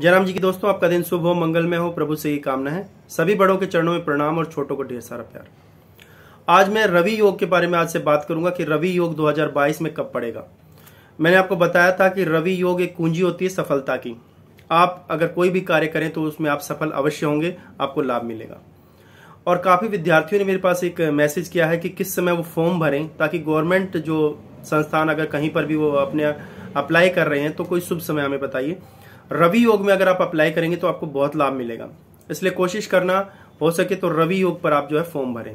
जयराम जी की दोस्तों आपका दिन शुभ हो मंगल में हो प्रभु से ही कामना है सभी बड़ों के चरणों में प्रणाम और छोटों को ढेर सारा प्यार आज मैं रवि योग के बारे में आज से बात करूंगा कि रवि योग 2022 में कब पड़ेगा मैंने आपको बताया था कि रवि योग एक कुंजी होती है सफलता की आप अगर कोई भी कार्य करें तो उसमें आप सफल अवश्य होंगे आपको लाभ मिलेगा और काफ़ी विद्यार्थियों ने मेरे पास एक मैसेज किया है कि किस समय वो फॉर्म भरें ताकि गवर्नमेंट जो संस्थान अगर कहीं पर भी वो अपने अप्लाई कर रहे हैं तो कोई शुभ समय हमें बताइए रवि योग में अगर आप अप्लाई करेंगे तो आपको बहुत लाभ मिलेगा इसलिए कोशिश करना हो सके तो रवि योग पर आप जो है फॉर्म भरें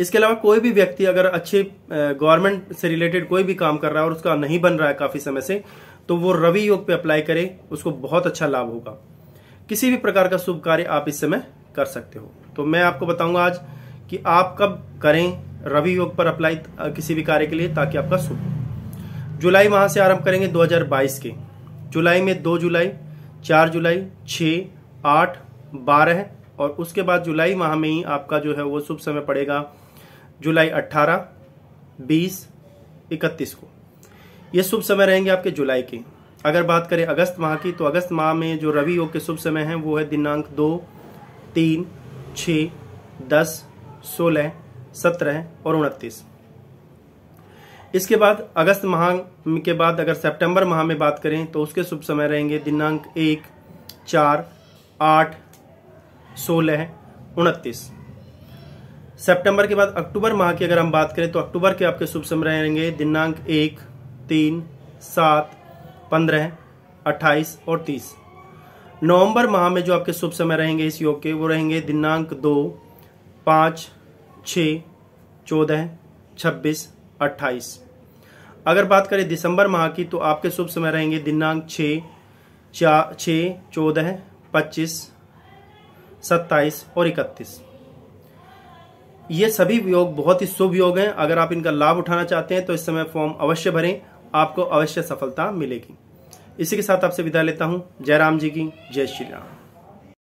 इसके अलावा कोई भी व्यक्ति अगर अच्छे गवर्नमेंट से रिलेटेड कोई भी काम कर रहा है और उसका नहीं बन रहा है काफी समय से तो वो रवि योग पे अप्लाई करे उसको बहुत अच्छा लाभ होगा किसी भी प्रकार का शुभ कार्य आप इस समय कर सकते हो तो मैं आपको बताऊंगा आज कि आप कब करें रवि योग पर अप्लाई किसी भी कार्य के लिए ताकि आपका शुभ जुलाई माह से आरंभ करेंगे 2022 के जुलाई में दो जुलाई चार जुलाई छः आठ बारह और उसके बाद जुलाई माह में ही आपका जो है वो शुभ समय पड़ेगा जुलाई अट्ठारह बीस इकतीस को ये शुभ समय रहेंगे आपके जुलाई के अगर बात करें अगस्त माह की तो अगस्त माह में जो रवि योग के शुभ समय हैं वो है दिनांक दो तीन छः दस सोलह सत्रह और उनतीस इसके बाद अगस्त माह के बाद अगर सितंबर माह में बात करें तो उसके शुभ समय रहेंगे दिनांक एक चार आठ सोलह उनतीस सितंबर के बाद अक्टूबर माह की अगर हम बात करें तो अक्टूबर के आपके शुभ समय रहेंगे दिनांक एक तीन सात पंद्रह अट्ठाईस और तीस नवंबर माह में जो आपके शुभ समय रहेंगे इस योग के वो रहेंगे दिनांक दो पाँच छ चौदह छब्बीस अट्ठाईस अगर बात करें दिसंबर माह की तो आपके शुभ समय रहेंगे दिनांक छ छ चौदह पच्चीस सत्ताईस और इकतीस ये सभी योग बहुत ही शुभ योग हैं अगर आप इनका लाभ उठाना चाहते हैं तो इस समय फॉर्म अवश्य भरें आपको अवश्य सफलता मिलेगी इसी के साथ आपसे विदा लेता हूं जय राम जी की जय श्री राम